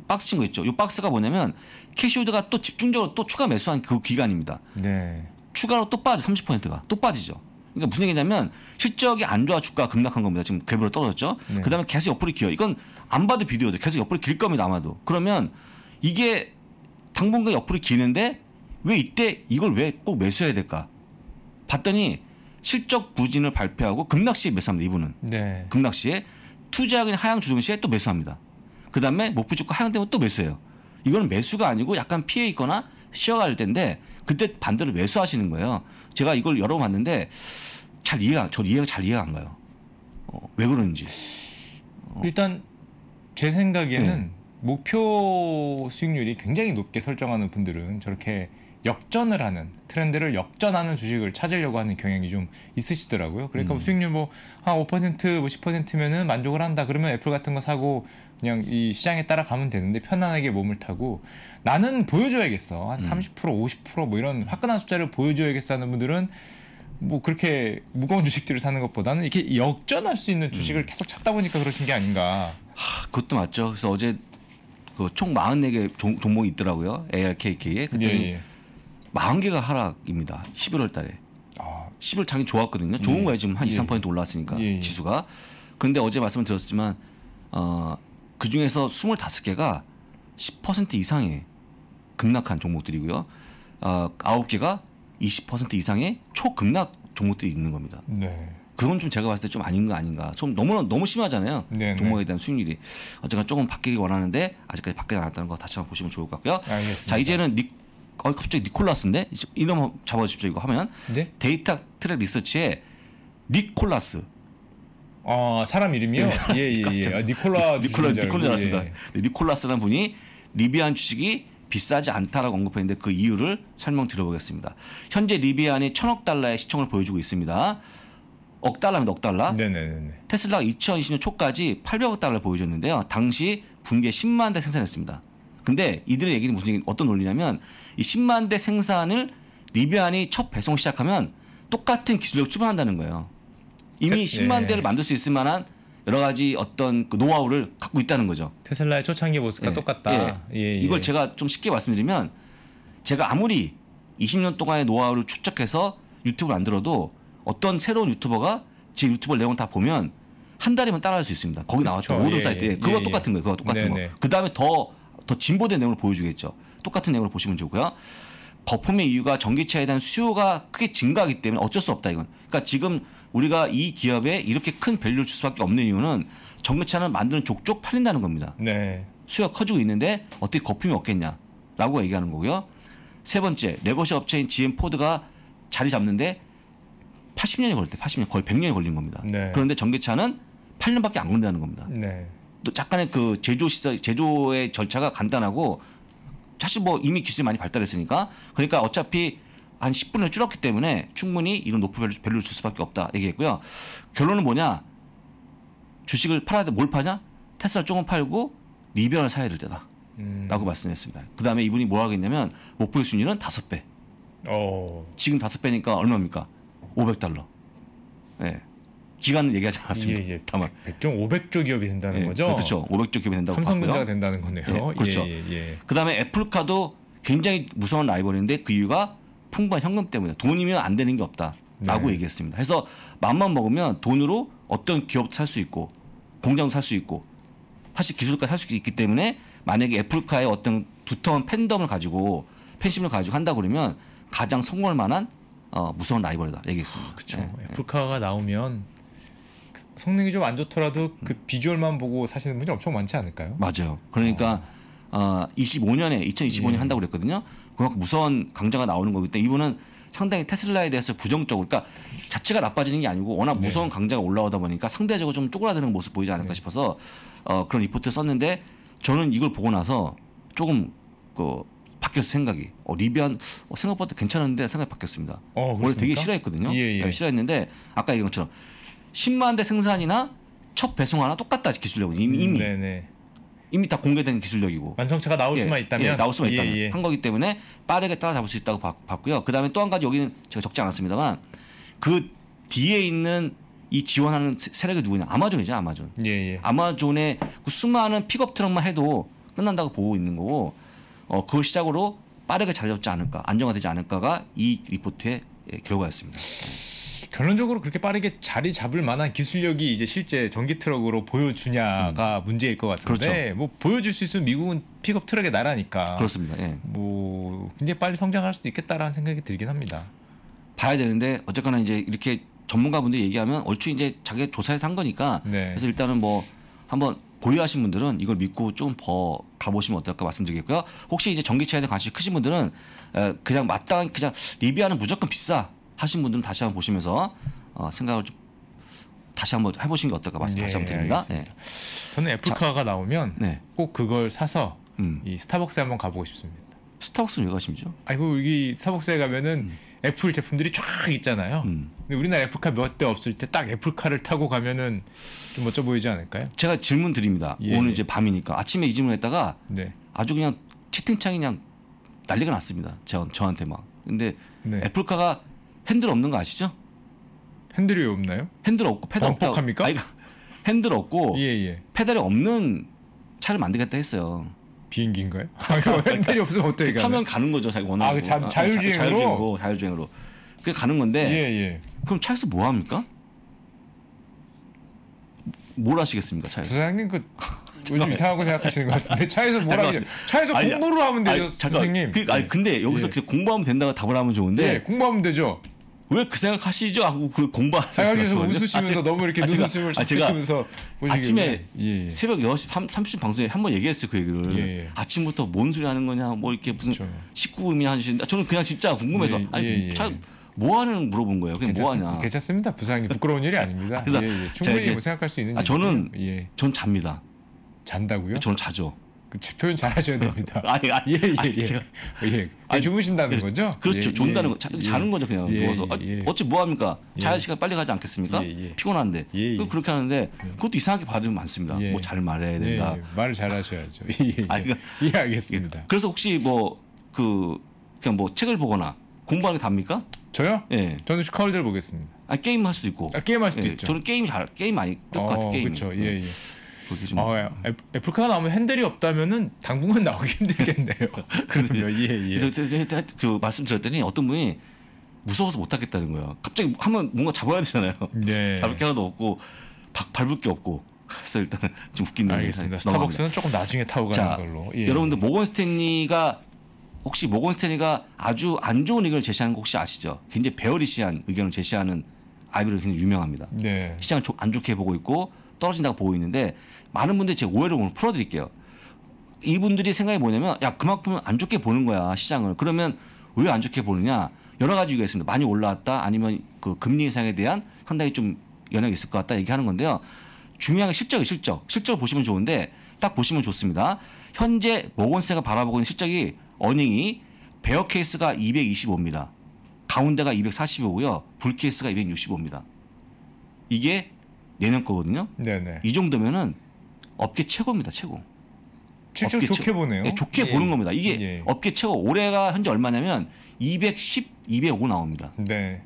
Speaker 1: 박스 친거 있죠. 요 박스가 뭐냐면 캐시우드가 또 집중적으로 또 추가 매수한 그 기간입니다. 네. 추가로 또 빠져 30%가 또 빠지죠. 그러니까 무슨 얘기냐면 실적이 안 좋아 주가 급락한 겁니다. 지금 괴물로 떨어졌죠. 네. 그다음에 계속 옆으로 기어. 이건 안 봐도 비디오도 계속 옆으로 길 겁니다. 아마도. 그러면 이게 당분간 옆으로 기는데 왜 이때 이걸 왜 꼭 매수해야 될까? 봤더니 실적 부진을 발표하고 급락 시에 매수합니다. 이분은. 네. 급락 시에 투자액인 하향 조정 시에 또 매수합니다. 그다음에 목표 주가 하향되면 또 매수해요. 이거는 매수가 아니고 약간 피해 있거나 쉬어갈 때인데 그때 반대로 매수하시는 거예요. 제가 이걸 열어봤는데 잘 이해가 저 이해가 잘 이해가 안 가요. 어, 왜 그런지. 어. 일단
Speaker 2: 제 생각에는 네. 목표 수익률이 굉장히 높게 설정하는 분들은 저렇게 역전을 하는 트렌드를 역전하는 주식을 찾으려고 하는 경향이 좀 있으시더라고요. 그러니까 음. 수익률 뭐 한 5%, 뭐 10%면은 뭐 만족을 한다. 그러면 애플 같은 거 사고 그냥 이 시장에 따라 가면 되는데 편안하게 몸을 타고 나는 보여줘야겠어 한30% 50%뭐 음. 이런 화끈한 숫자를 보여줘야겠어 하는 분들은 뭐 그렇게 무거운 주식들을
Speaker 1: 사는 것보다는 이렇게 역전할 수 있는 주식을 음. 계속 찾다 보니까 그러신 게 아닌가. 하, 그것도 맞죠. 그래서 어제 그 총 44개 종, 목이 있더라고요. ARKK에 그때는 예, 예. 40개가 하락입니다. 11월 달에. 아. 11월 장이 좋았거든요. 좋은 예. 거예요. 지금 한 2, 예. 3%올라왔으니까 예, 예. 지수가. 그런데 어제 말씀드렸지만 어그 중에서 25개가 10% 이상의 급락한 종목들이고요. 어, 9개가 20% 이상의 초급락 종목들이 있는 겁니다. 네. 그건 좀 제가 봤을 때 좀 아닌 거 아닌가. 좀 너무 너무 심하잖아요. 네네. 네. 종목에 대한 수익률이 어쨌든 조금 바뀌길 원하는데 아직까지 바뀌지 않았다는 거 다시 한번 보시면 좋을 것 같고요. 알겠습니다. 자 이제는 니, 어, 갑자기 니콜라스인데 이름 잡아주십시오 이거 하면 네? 데이터 트랙 리서치에 니콜라스 아 사람 이름이요? 예예예. 예, 예, 예, 예. 아, 니콜라 니콜라 니콜라 습니다 예. 네, 니콜라스라는 분이 리비안 주식이 비싸지 않다라고 언급했는데 그 이유를 설명드려보겠습니다. 현재 리비안이 천억 달러의 시청을 보여주고 있습니다. 억 달러입니다. 억 달러. 네네네. 네, 네, 네. 테슬라가 2020년 초까지 800억 달러를 보여줬는데요. 당시 분기에 10만 대 생산했습니다. 근데 이들의 얘기는 무슨 얘기, 어떤 논리냐면 이 10만 대 생산을 리비안이 첫 배송 시작하면 똑같은 기술력을 출발한다는 거예요. 이미 제, 10만 예. 대를 만들 수 있을 만한 여러 가지 어떤 그 노하우를 갖고 있다는 거죠. 테슬라의 초창기 모습과 예. 똑같다. 예. 예. 예. 이걸 제가 좀 쉽게 말씀드리면 제가 아무리 20년 동안의 노하우를 축적해서 유튜브를 만들어도 어떤 새로운 유튜버가 제 유튜브 내용 다 보면 한 달이면 따라할 수 있습니다. 거기 나왔죠. 그렇죠. 모든 예, 사이트에 그거 똑같은 거예요. 그거 똑같은 네네. 거. 네. 그 다음에 더 더 진보된 내용을 보여주겠죠. 똑같은 내용을 보시면 좋고요. 거품의 이유가 전기차에 대한 수요가 크게 증가하기 때문에 어쩔 수 없다 이건. 그러니까 지금 우리가 이 기업에 이렇게 큰 밸류를 줄 수밖에 없는 이유는 전기차는 만드는 족족 팔린다는 겁니다. 네. 수요가 커지고 있는데 어떻게 거품이 없겠냐라고 얘기하는 거고요. 세 번째, 레거시 업체인 GM 포드가 자리 잡는데 80년이 걸릴 때 80년 거의 100년이 걸린 겁니다. 네. 그런데 전기차는 8년밖에 안 걸린다는 겁니다. 네. 또 약간의 그 제조 시설 제조의 절차가 간단하고 사실 뭐 이미 기술이 많이 발달했으니까 그러니까 어차피 한 10분을 줄었기 때문에 충분히 이런 높은 밸류, 밸류를 줄 수밖에 없다 얘기했고요. 결론은 뭐냐? 주식을 팔아야 돼. 뭘 파냐? 테슬라 조금 팔고 리비언을 사야 될 때다. 음. 라고 말씀했습니다. 그 다음에 이분이 뭐 하겠냐면 목표의 순위는 5 배. 오. 어. 지금 5 배니까 얼마입니까? 500달러. 예. 네. 기간은 얘기하지 않았습니다. 예, 예. 다만 100조 500조 기업이 된다는 예, 거죠. 그렇죠. 500조 기업이 된다고 삼성전자가 된다는 거네요. 예, 그렇죠. 예, 예, 그다음에 애플카도 굉장히 무서운 라이벌인데 그 이유가 풍부한 현금 때문에 돈이면 안 되는 게 없다라고 네. 얘기했습니다. 그래서 맘만 먹으면 돈으로 어떤 기업도 살 수 있고 공장도 살 수 있고 사실 기술까지 살 수 있기 때문에 만약에 애플카의 어떤 두터운 팬덤을 가지고 팬심을 가지고 한다 그러면 가장 성공할 만한 어, 무서운 라이벌이다 얘기했습니다. 아, 그렇죠. 네.
Speaker 2: 애플카가 나오면 그 성능이 좀 안 좋더라도 음. 그 비주얼만 보고 사시는 분이 엄청 많지 않을까요?
Speaker 1: 맞아요. 그러니까 어. 어 25년에 2025년 예. 한다고 그랬거든요. 그만큼 무서운 강자가 나오는 거기 때문에 이분은 상당히 테슬라에 대해서 부정적으로 그러니까 자체가 나빠지는 게 아니고 워낙 네. 무서운 네. 강자가 올라오다 보니까 상대적으로 좀 쪼그라드는 모습 보이지 않을까 네. 싶어서 어, 그런 리포트 썼는데 저는 이걸 보고 나서 조금 그 바뀌었어 생각이 어, 리비안 어, 생각보다 괜찮은데 생각이 바뀌었습니다. 어, 원래 되게 싫어했거든요. 예, 예. 싫어했는데 네, 아까 얘기한 것처럼 10만 대 생산이나 첫 배송 하나 똑같다 기술력은 이미, 음, 이미. 네, 이미 다 공개된 기술력이고 완성차가 나올 예, 수만 있다면 예, 나올 수만 예, 있다면 예, 한 거기 때문에 빠르게 따라잡을 수 있다고 봤고요. 그다음에 또 한 가지 여기는 제가 적지 않았습니다만 그 뒤에 있는 이 지원하는 세력이 누구냐 아마존이죠 아마존. 예, 예. 아마존의 그 수많은 픽업 트럭만 해도 끝난다고 보고 있는 거고 어, 그걸 시작으로 빠르게 자리 잡지 않을까 안정화되지 않을까가 이 리포트의 결과였습니다. 결론적으로 그렇게 빠르게
Speaker 2: 자리 잡을 만한 기술력이 이제 실제 전기 트럭으로 보여주냐가 음. 문제일 것 같은데 그렇죠. 뭐 보여줄 수 있으면 미국은 픽업 트럭의 나라니까 그렇습니다.
Speaker 1: 예. 뭐
Speaker 2: 굉장히 빨리 성장할
Speaker 1: 수도 있겠다라는 생각이 들긴 합니다. 봐야 되는데 어쨌거나 이제 이렇게 전문가분들 얘기하면 얼추 이제 자기 조사에서 한 거니까 네. 그래서 일단은 뭐 한번 고려하신 분들은 이걸 믿고 좀 더 가보시면 어떨까 말씀드리겠고요. 혹시 이제 전기차에 대한 관심이 크신 분들은 그냥 마땅 그냥 리비아는 무조건 비싸 하신 분들은 다시 한번 보시면서 어, 생각을 좀 다시 한번 해보신 게 어떨까 말씀 네, 다시 한번 예, 드립니다. 네.
Speaker 2: 저는 애플카가 나오면 네. 꼭 그걸 사서 음. 이 스타벅스에 한번 가보고 싶습니다. 스타벅스는 왜 가십니까? 아이고 그 여기 스타벅스에 가면은 음. 애플 제품들이 쫙 있잖아요. 음. 근데 우리나라 애플카 몇 대 없을 때 딱 애플카를 타고 가면은 좀 멋져 보이지 않을까요?
Speaker 1: 제가 질문 드립니다. 예. 오늘 이제 밤이니까 아침에 이 질문했다가 네. 아주 그냥 채팅창이 그냥 난리가 났습니다. 저, 저한테 막. 근데 네. 애플카가 핸들 없는 거 아시죠? 핸들이 없나요? 핸들 없고 페달 없다. 합니까? 그러니까 핸들 없고 예, 예. 페달이 없는 차를 만들겠다 했어요. 비행기인가요? 아, 그러니까 핸들이 없으면 어떻게 가 타면 가는 거죠, 자기 원하는 아, 그 자, 아, 자율주행으로? 자 자율주행으로. 그 가는 건데. 예, 예. 그럼 차에서 뭐 합니까? 뭘 하시겠습니까, 차에서? 부사님그 요즘 이상하고
Speaker 2: 생각하시는 것 같은데 차에서 뭘 하냐? 차에서 아니, 공부를 하면 되죠, 아니, 선생님.
Speaker 1: 그, 아니, 근데 여기서 예. 공부하면 된다고 답을 하면 좋은데. 예, 공부하면 되죠. 왜그 생각하시죠? 하고 그 공부하는 생각에서 웃으시면서 아, 너무 이렇게 눈웃음을 아, 치시면서 아, 침에 예, 예, 새벽 6시 30분 방송에 한 번 얘기했어요 그 얘기를 예, 예, 아침부터 뭔 소리 하는 거냐 뭐 이렇게 무슨 그렇죠. 19금이 하시는데 저는 그냥 진짜 궁금해서 예, 아니 참뭐 하는 물어본 거예요. 그냥 뭐 괜찮습, 뭐 하냐. 괜찮습니다. 부상이 부끄러운 일이 아닙니다. 아, 그래서 충분히 제뭐 생각할 수 있는. 아, 저는 전 잡니다. 잔다고요?
Speaker 2: 아, 저는 자죠. 그 표현 잘 하셔야 됩니다. 아니, 아니, 예, 예, 아니, 예. 제가. 예. 아 주무신다는 예,
Speaker 1: 거죠? 그렇죠. 예, 존다는 예. 거. 자, 자는 거죠, 그냥 누워서. 아, 어째 뭐 합니까? 자야 시간 빨리 가지 않겠습니까? 피곤한데. 그렇게 하는데 그것도 이상하게 발음이 많습니다. 뭐 잘 말해야 된다. 말을 잘 하셔야죠. 예, 아, 니 그러니까 예, 알겠습니다. 그래서 혹시 뭐 그 그냥 뭐 책을 보거나 공부하는 게 답니까? 저요? 예. 저는 슈카월드를 보겠습니다. 아, 게임 할 수도 있고. 아, 게임 할 수도 있죠. 저는 게임 잘 게임 많이 뜰것 어, 같아요. 게임. 그렇죠. 예, 예. 애플 기준. 어, 애플카 나오면 핸들이 없다면은 당분간 나오기 힘들겠네요. 그렇죠. 예, 예. 그래서 그 말씀드렸더니 어떤 분이 무서워서 못 하겠다는 거예요 갑자기 한번 뭔가 잡아야 되잖아요. 네. 잡을 게 하나도 없고 바, 밟을 게 없고. 그래서 일단은 좀 웃긴 알겠습니다. 스타벅스는 조금 나중에 타고 가는 자, 걸로. 예. 여러분들 모건 스탠리가 혹시 모건 스탠리가 아주 안 좋은 의견을 제시하는 거 혹시 아시죠? 굉장히 베어리시한 의견을 제시하는 아이비로 굉장히 유명합니다. 네. 시장을 안 좋게 보고 있고 떨어진다고 보고 있는데 많은 분들이 제 오해를 오늘 풀어드릴게요. 이분들이 생각이 뭐냐면 야 그만큼 안 좋게 보는 거야 시장을 그러면 왜 안 좋게 보느냐 여러 가지 이유가 있습니다. 많이 올라왔다 아니면 그 금리 인상에 대한 상당히 좀연약이 있을 것 같다 얘기하는 건데요. 중요한 게 실적이 실적 실적을 보시면 좋은데 딱 보시면 좋습니다. 현재 모건스가 바라보고 있는 실적이 어닝이 베어 케이스가 225입니다. 가운데가 245고요. 불 케이스가 265입니다. 이게 내년 거거든요. 네네. 이 정도면은 업계 최고입니다, 최고. 실제 좋게 최고. 보네요. 네, 좋게 예. 보는 겁니다. 이게 예. 업계 최고 올해가 현재 얼마냐면 210, 205 나옵니다. 네.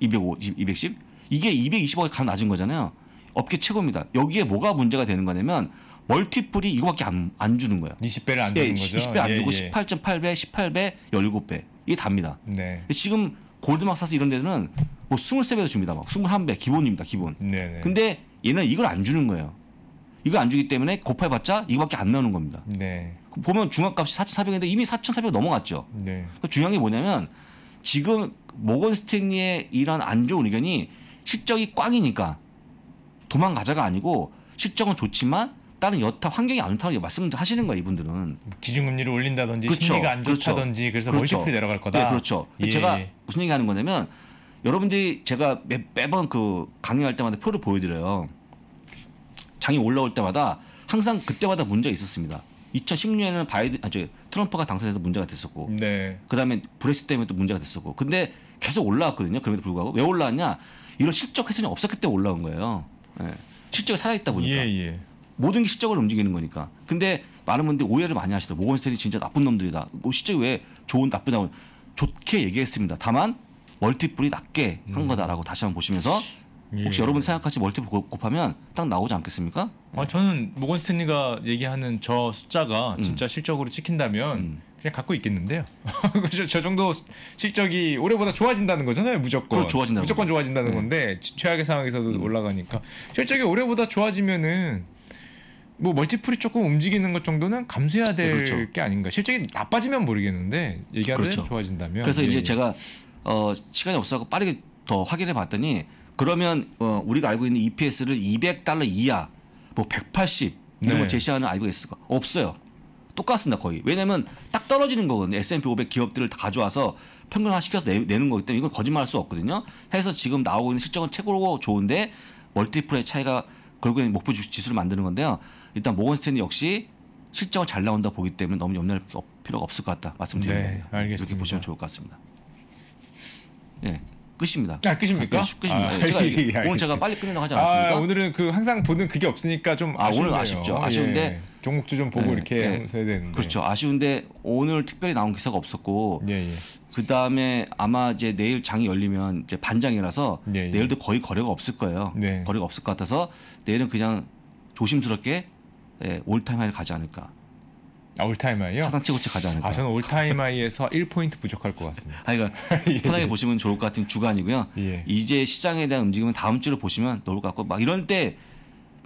Speaker 1: 205, 210. 이게 220억이 가장 낮은 거잖아요. 업계 최고입니다. 여기에 뭐가 문제가 되는 거냐면 멀티플이 이거밖에 안, 안 주는 거예요. 20배를 안 주는 2 예, 거죠. 20배 안 예, 주고 예. 18.8배, 18배, 17배 이게 답니다. 네. 지금 골드막사스 이런 데는 뭐 23배도 줍니다. 막 21배 기본입니다. 기본. 네네. 네. 근데 얘는 이걸 안 주는 거예요. 이거 안 주기 때문에 곱해봤자 이거밖에 안 나오는 겁니다. 네. 그 보면 중앙값이 4,400인데 이미 4,400 넘어갔죠. 네. 그 중요한 게 뭐냐면 지금 모건 스탠리의 이런 안 좋은 의견이 실적이 꽝이니까 도망가자가 아니고 실적은 좋지만 다른 여타 환경이 안 좋다는 말씀하시는 을 거예요 이분들은 기준금리를 올린다든지 그렇죠. 심리가 안 그렇죠. 좋다든지 그렇죠. 그래서 멀티플이 내려갈 거다. 네, 그렇죠. 예. 제가 무슨 얘기하는 거냐면 여러분들이 제가 매, 번그 강의할 때마다 표를 보여드려요. 장이 올라올 때마다 항상 그때마다 문제가 있었습니다. 2016년에는 바이든 아저 트럼프가 당선돼서 문제가 됐었고, 네. 그다음에 브레시 때문에 또 문제가 됐었고, 근데 계속 올라왔거든요. 그럼에도 불구하고 왜 올라왔냐? 이런 실적 훼손이 없었기 때문에 올라온 거예요. 예. 실적이 살아있다 보니까 예, 예. 모든 게 실적을 움직이는 거니까. 근데 많은 분들이 오해를 많이 하시더라고요. 모건스탠이 진짜 나쁜 놈들이다. 뭐 실적이 왜 좋은 나쁘다고 좋게 얘기했습니다. 다만 멀티플이 낮게 한 음. 거다라고 다시 한번 보시면서 예. 혹시 예. 여러분 생각하시 멀티플 곱하면 딱 나오지 않겠습니까?
Speaker 2: 아 예. 저는 모건 스탠리가 얘기하는 저 숫자가 음. 진짜 실적으로 찍힌다면 음. 그냥 갖고 있겠는데요. 저, 저 정도 실적이 올해보다 좋아진다는 거잖아요, 무조건. 그렇죠, 좋아진다 무조건 거 좋아진다는 네. 건데 최악의 상황에서도 음. 올라가니까 실적이 올해보다 좋아지면은 뭐 멀티플이 조금 움직이는 것 정도는 감수해야 될게 네, 그렇죠.
Speaker 1: 아닌가. 실적이 나빠지면 모르겠는데 얘기하는 그렇죠.
Speaker 2: 좋아진다면. 그래서 예. 이제
Speaker 1: 제가 어, 시간이 없어서 빠르게 더 확인해 봤더니 그러면 어, 우리가 알고 있는 EPS를 200달러 이하 뭐 180 이런 네. 걸 제시하는 알고 있을까? 없어요. 똑같습니다 거의. 왜냐면 하딱 떨어지는 거거든요. S&P 500 기업들을 다 가져와서 평균화 시켜서 내, 는 거기 때문에 이건 거짓말할 수 없거든요. 해서 지금 나오고 있는 실적은 최고로 좋은데 멀티플의 차이가 결국엔 목표 지수를 만드는 건데요. 일단 모건스탠리 역시 실적은 잘 나온다 보기 때문에 너무 염려할 필요가 없을 것 같다 말씀드립니다. 네, 알겠습니다. 이렇게 보시면 좋을 것 같습니다. 예. 끝입니다. 아, 끝입니까? 네, 끝입니다. 아, 예, 제가 예, 오늘 제가 빨리 끝내려고 하지 않았습니까? 아,
Speaker 2: 오늘은 그 항상 보는 그게 없으니까 좀 아, 오늘 아쉽죠. 아쉬운데 예, 종목도 좀
Speaker 1: 보고 예, 이렇게 예, 해야 되는데. 그렇죠. 아쉬운데 오늘 특별히 나온 기사가 없었고 예, 그다음에 아마 이제 내일 장이 열리면 이제 반장이라서 내일도 거의 거래가 없을 거예요. 네. 거래가 없을 것 같아서 내일은 그냥 조심스럽게 예, 올타임을 하 가지 않을까. 아, 올타임하이요? 사상 최고치 가지 않을 아, 저는 올타임하이에서 1포인트 부족할 것 같습니다. 아, 이거 예. 편하게 보시면 좋을 것 같은 주간이고요. 예. 이제 시장에 대한 움직임은 다음 주로 보시면 나올 것 같고 막이런때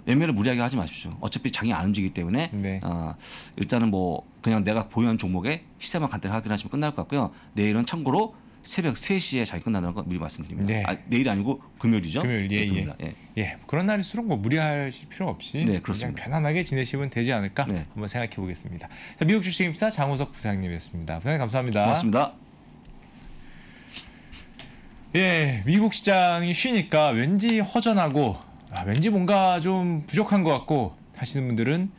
Speaker 1: 매매를 무리하게 하지 마십시오. 어차피 장이 안 움직이기 때문에 네. 어, 일단은 뭐 그냥 내가 보유한 종목에 시세만 간단히 확인하시면 끝날 것 같고요. 내일은 참고로 새벽 3시에 잘 끝나는 거 미리 말씀드립니다. 네. 아, 내일 아니고 금요일이죠? 금요일, 예, 네, 예.
Speaker 2: 예. 예. 그런 날일수록 뭐 무리하실 필요 없이 네, 그냥
Speaker 1: 편안하게 지내시면 되지 않을까 네.
Speaker 2: 한번 생각해 보겠습니다. 자, 미국 주식 입사 장호석 부장님이었습니다. 부장님 감사합니다. 고맙습니다. 예, 미국 시장이 쉬니까 왠지 허전하고 아, 왠지 뭔가 좀 부족한 것 같고 하시는 분들은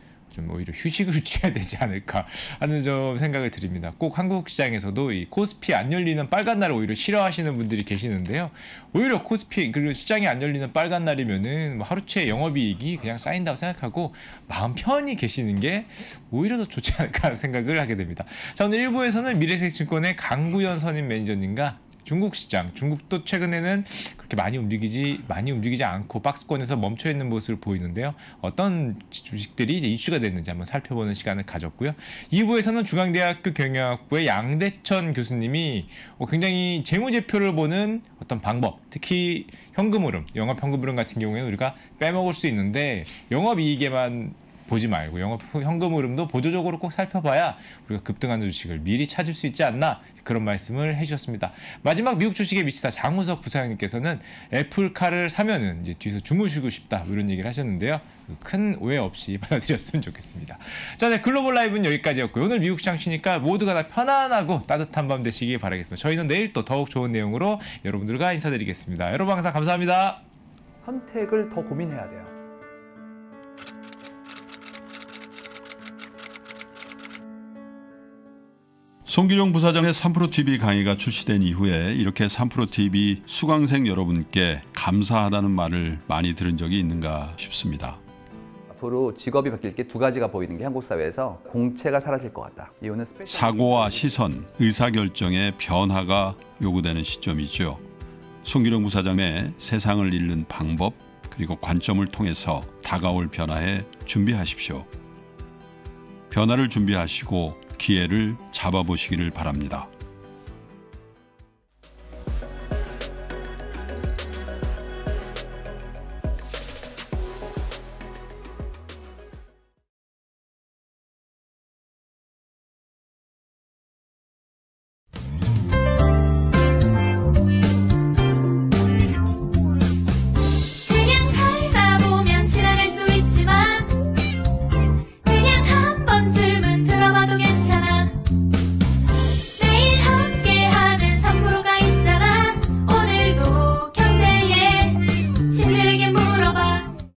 Speaker 2: 좀 오히려 휴식을 취해야 되지 않을까 하는 좀 생각을 드립니다. 꼭 한국 시장에서도 이 코스피 안 열리는 빨간 날을 오히려 싫어하시는 분들이 계시는데요. 오히려 코스피 그리고 시장이 안 열리는 빨간 날이면은 뭐 하루치의 영업이익이 그냥 쌓인다고 생각하고 마음 편히 계시는 게 오히려 더 좋지 않을까 생각을 하게 됩니다. 자 오늘 1부에서는 미래세증권의 강구현 선임 매니저님과 중국 시장, 중국도 최근에는 그렇게 많이 움직이지 많이 움직이지 않고 박스권에서 멈춰 있는 모습을 보이는데요. 어떤 주식들이 이제 이슈가 됐는지 한번 살펴보는 시간을 가졌고요. 2부에서는 중앙대학교 경영학부의 양대천 교수님이 어, 굉장히 재무제표를 보는 어떤 방법, 특히 현금 흐름, 영업 현금 흐름 같은 경우에는 우리가 빼먹을 수 있는데 영업 이익에만 보지 말고 영업 현금 흐름도 보조적으로 꼭 살펴봐야 우리가 급등하는 주식을 미리 찾을 수 있지 않나 그런 말씀을 해주셨습니다. 마지막 미국 주식에 미치다 장우석 부사장님께서는 애플카를 사면은 이제 뒤에서 주무시고 싶다 뭐 이런 얘기를 하셨는데요. 큰 오해 없이 받아들였으면 좋겠습니다. 자, 네, 글로벌 라이브는 여기까지였고요. 오늘 미국 시장 쉬니까 모두가 다 편안하고 따뜻한 밤 되시길 바라겠습니다. 저희는 내일 또 더욱 좋은 내용으로 여러분들과 인사드리겠습니다. 여러분 항상 감사합니다. 선택을 더 고민해야 돼요.
Speaker 1: 송길용 부사장의 3프로TV 강의가 출시된 이후에 이렇게 3프로TV 수강생 여러분께 감사하다는 말을 많이 들은 적이 있는가 싶습니다. 앞으로 직업이 바뀔 게 두 가지가 보이는 게 한국 사회에서 공채가 사라질 것 같다. 이유는 사고와 시선, 의사결정의 변화가 요구되는 시점이죠. 송길용 부사장의 세상을 읽는 방법 그리고 관점을 통해서 다가올 변화에 준비하십시오. 변화를 준비하시고 기회를 잡아보시기를 바랍니다.